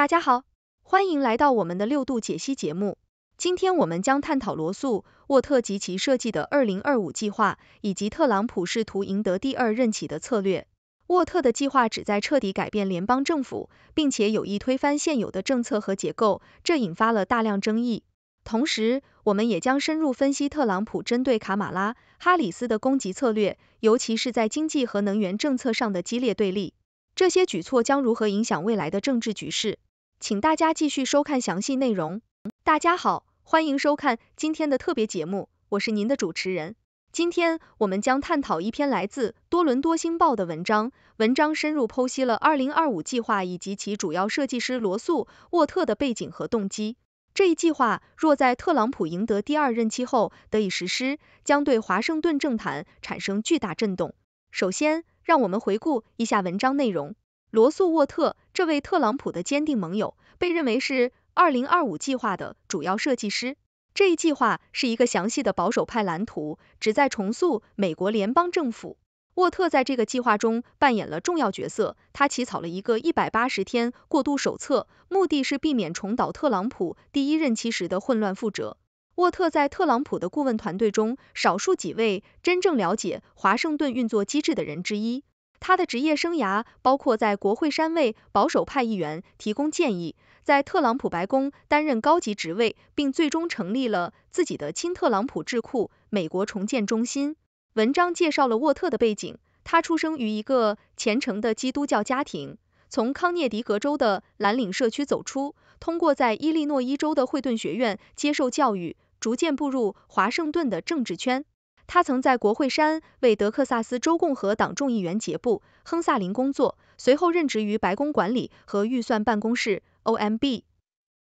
大家好，欢迎来到我们的六度解析节目。今天我们将探讨罗素·沃特及其设计的“二零二五计划”，以及特朗普试图赢得第二任期的策略。沃特的计划旨在彻底改变联邦政府，并且有意推翻现有的政策和结构，这引发了大量争议。同时，我们也将深入分析特朗普针对卡马拉·哈里斯的攻击策略，尤其是在经济和能源政策上的激烈对立。这些举措将如何影响未来的政治局势？请大家继续收看详细内容。大家好，欢迎收看今天的特别节目，我是您的主持人。今天我们将探讨一篇来自多伦多星报的文章，文章深入剖析了二零二五计划以及其主要设计师罗素·沃特的背景和动机。这一计划若在特朗普赢得第二任期后得以实施，将对华盛顿政坛产生巨大震动。首先，让我们回顾一下文章内容。罗素·沃特，这位特朗普的坚定盟友，被认为是二零二五计划的主要设计师。这一计划是一个详细的保守派蓝图，旨在重塑美国联邦政府。沃特在这个计划中扮演了重要角色，他起草了一个一百八十天过渡手册，目的是避免重蹈特朗普第一任期时的混乱覆辙。沃特在特朗普的顾问团队中，少数几位真正了解华盛顿运作机制的人之一。他的职业生涯包括在国会山为保守派议员提供建议，在特朗普白宫担任高级职位，并最终成立了自己的亲特朗普智库——美国重建中心。文章介绍了沃特的背景：他出生于一个虔诚的基督教家庭，从康涅狄格州的蓝领社区走出，通过在伊利诺伊州的惠顿学院接受教育，逐渐步入华盛顿的政治圈。他曾在国会山为德克萨斯州共和党众议员杰布·亨萨林工作，随后任职于白宫管理和预算办公室 （OMB）。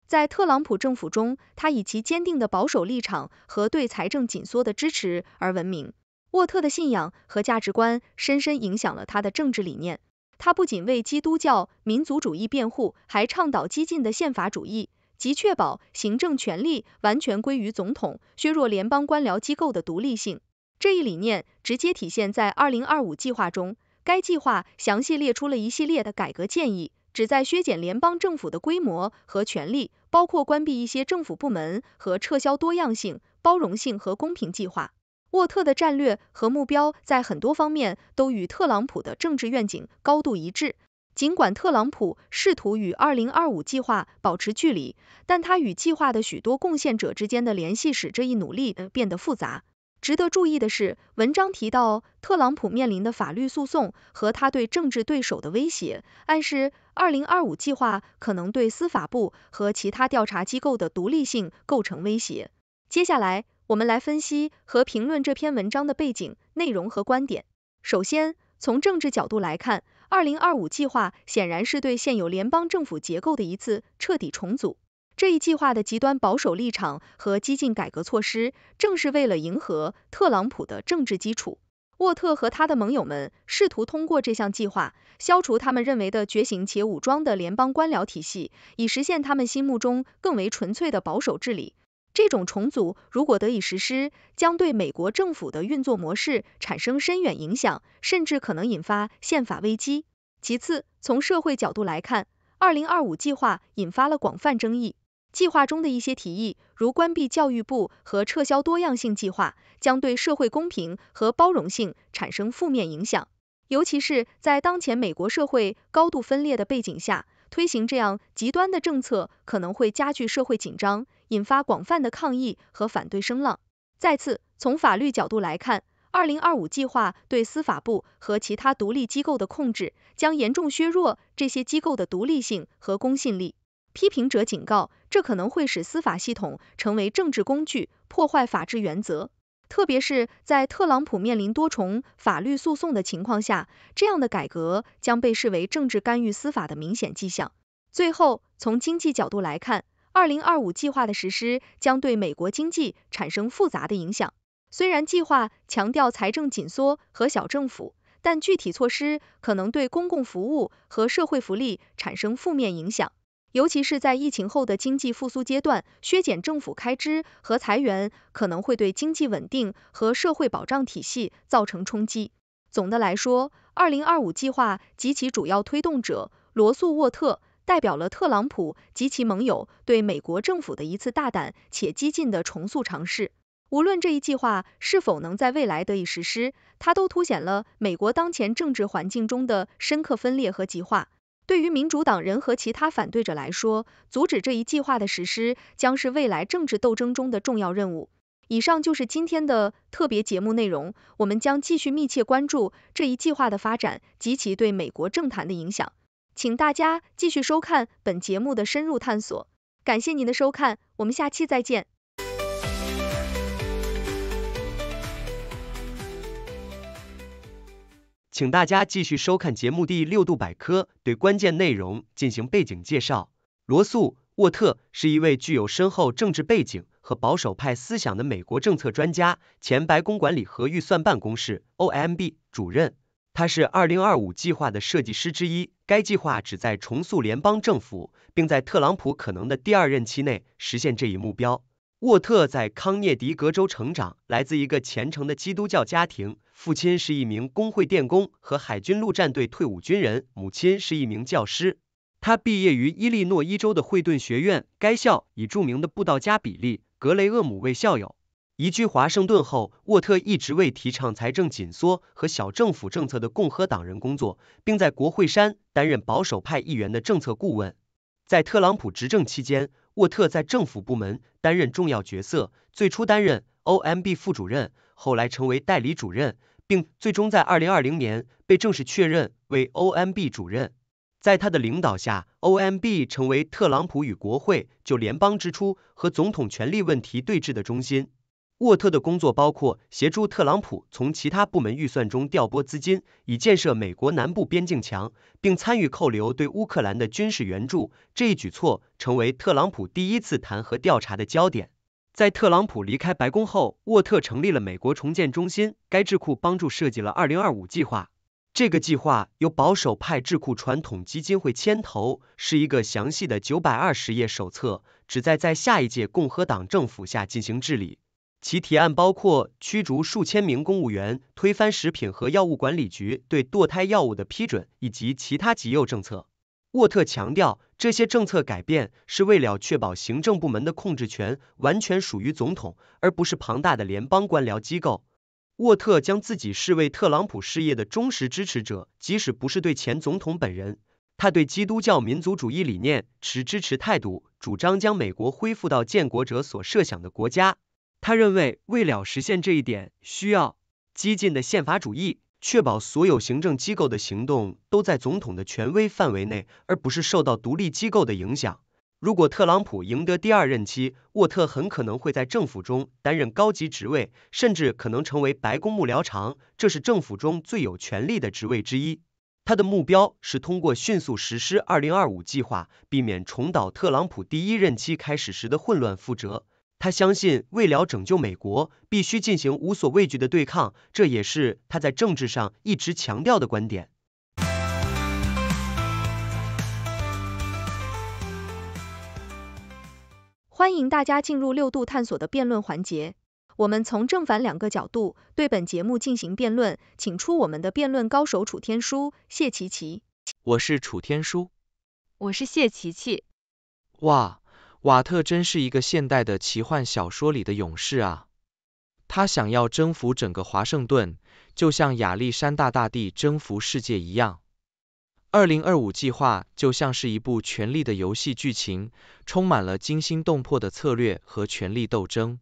在特朗普政府中，他以其坚定的保守立场和对财政紧缩的支持而闻名。沃特的信仰和价值观深深影响了他的政治理念。他不仅为基督教民族主义辩护，还倡导激进的宪法主义，即确保行政权力完全归于总统，削弱联邦官僚机构的独立性。这一理念直接体现在《二零二五计划》中。该计划详细列出了一系列的改革建议，旨在削减联邦政府的规模和权力，包括关闭一些政府部门和撤销多样性、包容性和公平计划。沃特的战略和目标在很多方面都与特朗普的政治愿景高度一致。尽管特朗普试图与《二零二五计划》保持距离，但他与计划的许多贡献者之间的联系使这一努力变得复杂。值得注意的是，文章提到特朗普面临的法律诉讼和他对政治对手的威胁，暗示2025计划可能对司法部和其他调查机构的独立性构成威胁。接下来，我们来分析和评论这篇文章的背景、内容和观点。首先，从政治角度来看，2025计划显然是对现有联邦政府结构的一次彻底重组。这一计划的极端保守立场和激进改革措施，正是为了迎合特朗普的政治基础。沃特和他的盟友们试图通过这项计划，消除他们认为的觉醒且武装的联邦官僚体系，以实现他们心目中更为纯粹的保守治理。这种重组如果得以实施，将对美国政府的运作模式产生深远影响，甚至可能引发宪法危机。其次，从社会角度来看，2025计划引发了广泛争议。计划中的一些提议，如关闭教育部和撤销多样性计划，将对社会公平和包容性产生负面影响。尤其是在当前美国社会高度分裂的背景下，推行这样极端的政策可能会加剧社会紧张，引发广泛的抗议和反对声浪。再次，从法律角度来看，二零二五计划对司法部和其他独立机构的控制将严重削弱这些机构的独立性和公信力。批评者警告。这可能会使司法系统成为政治工具，破坏法治原则。特别是在特朗普面临多重法律诉讼的情况下，这样的改革将被视为政治干预司法的明显迹象。最后，从经济角度来看，二零二五计划的实施将对美国经济产生复杂的影响。虽然计划强调财政紧缩和小政府，但具体措施可能对公共服务和社会福利产生负面影响。尤其是在疫情后的经济复苏阶段，削减政府开支和裁员可能会对经济稳定和社会保障体系造成冲击。总的来说，2025计划及其主要推动者罗素·沃特代表了特朗普及其盟友对美国政府的一次大胆且激进的重塑尝试。无论这一计划是否能在未来得以实施，它都凸显了美国当前政治环境中的深刻分裂和极化。对于民主党人和其他反对者来说，阻止这一计划的实施将是未来政治斗争中的重要任务。以上就是今天的特别节目内容，我们将继续密切关注这一计划的发展及其对美国政坛的影响，请大家继续收看本节目的深入探索。感谢您的收看，我们下期再见。请大家继续收看节目《第六度百科》，对关键内容进行背景介绍。罗素·沃特是一位具有深厚政治背景和保守派思想的美国政策专家，前白宫管理和预算办公室 （OMB） 主任。他是二零二五计划的设计师之一，该计划旨在重塑联邦政府，并在特朗普可能的第二任期内实现这一目标。沃特在康涅狄格州成长，来自一个虔诚的基督教家庭。父亲是一名工会电工和海军陆战队退伍军人，母亲是一名教师。他毕业于伊利诺伊州的惠顿学院，该校以著名的布道家比利·格雷厄姆为校友。移居华盛顿后，沃特一直为提倡财政紧缩和小政府政策的共和党人工作，并在国会山担任保守派议员的政策顾问。在特朗普执政期间，沃特在政府部门担任重要角色，最初担任。OMB 副主任，后来成为代理主任，并最终在2020年被正式确认为 OMB 主任。在他的领导下，OMB 成为特朗普与国会就联邦支出和总统权力问题对峙的中心。沃特的工作包括协助特朗普从其他部门预算中调拨资金，以建设美国南部边境墙，并参与扣留对乌克兰的军事援助。这一举措成为特朗普第一次弹劾调查的焦点。在特朗普离开白宫后，沃特成立了美国重建中心。该智库帮助设计了《二零二五计划》。这个计划由保守派智库传统基金会牵头，是一个详细的九百二十页手册，旨在在下一届共和党政府下进行治理。其提案包括驱逐数千名公务员、推翻食品和药物管理局对堕胎药物的批准以及其他极右政策。沃特强调，这些政策改变是为了确保行政部门的控制权完全属于总统，而不是庞大的联邦官僚机构。沃特将自己视为特朗普事业的忠实支持者，即使不是对前总统本人，他对基督教民族主义理念持支持态度，主张将美国恢复到建国者所设想的国家。他认为，为了实现这一点，需要激进的宪法主义。确保所有行政机构的行动都在总统的权威范围内，而不是受到独立机构的影响。如果特朗普赢得第二任期，沃特很可能会在政府中担任高级职位，甚至可能成为白宫幕僚长，这是政府中最有权力的职位之一。他的目标是通过迅速实施《二零二五计划》，避免重蹈特朗普第一任期开始时的混乱覆辙。他相信，为了拯救美国，必须进行无所畏惧的对抗，这也是他在政治上一直强调的观点。欢迎大家进入六度探索的辩论环节，我们从正反两个角度对本节目进行辩论，请出我们的辩论高手楚天舒、谢琪琪。我是楚天舒。我是谢琪琪。哇。瓦特真是一个现代的奇幻小说里的勇士啊！他想要征服整个华盛顿，就像亚历山大大帝征服世界一样。二零二五计划就像是一部《权力的游戏》剧情，充满了惊心动魄的策略和权力斗争。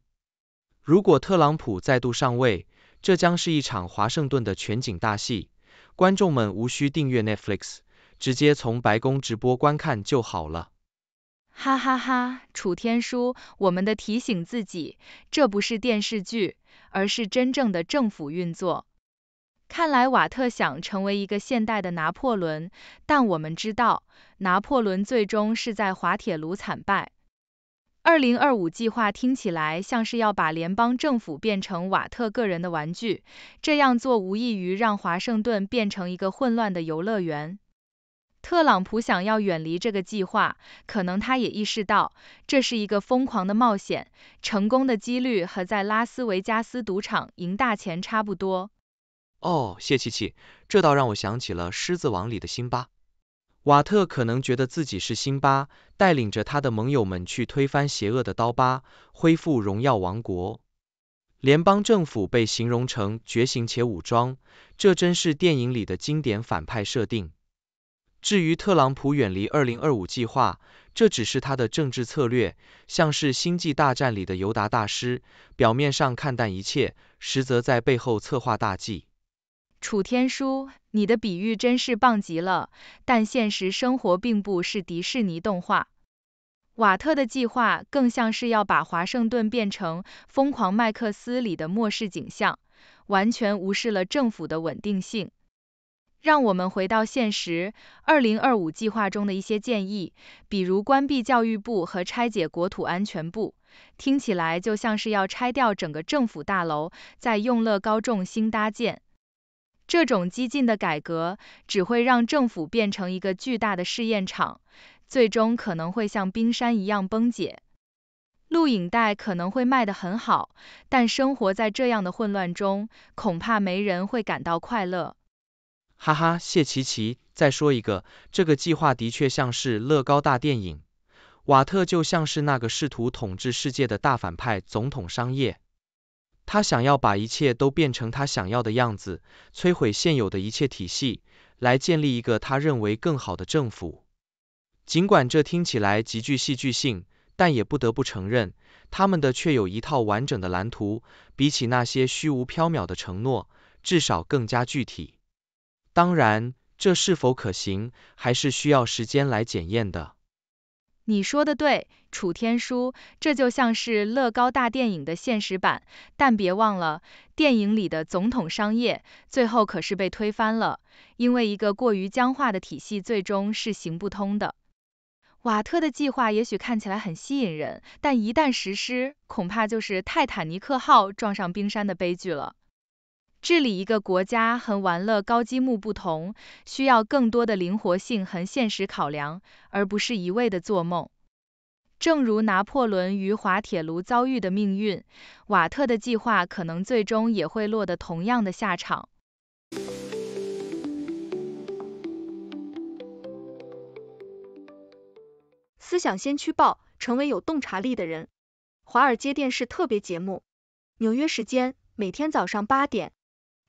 如果特朗普再度上位，这将是一场华盛顿的全景大戏，观众们无需订阅 Netflix，直接从白宫直播观看就好了。哈哈哈，楚天舒，我们的提醒自己，这不是电视剧，而是真正的政府运作。看来瓦特想成为一个现代的拿破仑，但我们知道，拿破仑最终是在滑铁卢惨败。2025计划听起来像是要把联邦政府变成瓦特个人的玩具，这样做无异于让华盛顿变成一个混乱的游乐园。特朗普想要远离这个计划，可能他也意识到这是一个疯狂的冒险，成功的几率和在拉斯维加斯赌场赢大钱差不多。哦，谢七七，这倒让我想起了《狮子王》里的辛巴。瓦特可能觉得自己是辛巴，带领着他的盟友们去推翻邪恶的刀疤，恢复荣耀王国。联邦政府被形容成觉醒且武装，这真是电影里的经典反派设定。至于特朗普远离2025计划，这只是他的政治策略，像是《星际大战》里的尤达大师，表面上看淡一切，实则在背后策划大计。楚天舒，你的比喻真是棒极了，但现实生活并不是迪士尼动画。瓦特的计划更像是要把华盛顿变成《疯狂麦克斯》里的末世景象，完全无视了政府的稳定性。让我们回到现实，《2025计划》中的一些建议，比如关闭教育部和拆解国土安全部，听起来就像是要拆掉整个政府大楼，再用乐高重新搭建。这种激进的改革只会让政府变成一个巨大的试验场，最终可能会像冰山一样崩解。录影带可能会卖得很好，但生活在这样的混乱中，恐怕没人会感到快乐。哈哈，谢奇奇，再说一个，这个计划的确像是乐高大电影。瓦特就像是那个试图统治世界的大反派总统商业，他想要把一切都变成他想要的样子，摧毁现有的一切体系，来建立一个他认为更好的政府。尽管这听起来极具戏剧性，但也不得不承认，他们的确有一套完整的蓝图，比起那些虚无缥缈的承诺，至少更加具体。当然，这是否可行，还是需要时间来检验的。你说的对，楚天舒，这就像是乐高大电影的现实版。但别忘了，电影里的总统商业最后可是被推翻了，因为一个过于僵化的体系最终是行不通的。瓦特的计划也许看起来很吸引人，但一旦实施，恐怕就是泰坦尼克号撞上冰山的悲剧了。治理一个国家和玩乐高积木不同，需要更多的灵活性和现实考量，而不是一味的做梦。正如拿破仑与滑铁卢遭遇的命运，瓦特的计划可能最终也会落得同样的下场。思想先驱报，成为有洞察力的人。华尔街电视特别节目，纽约时间每天早上八点。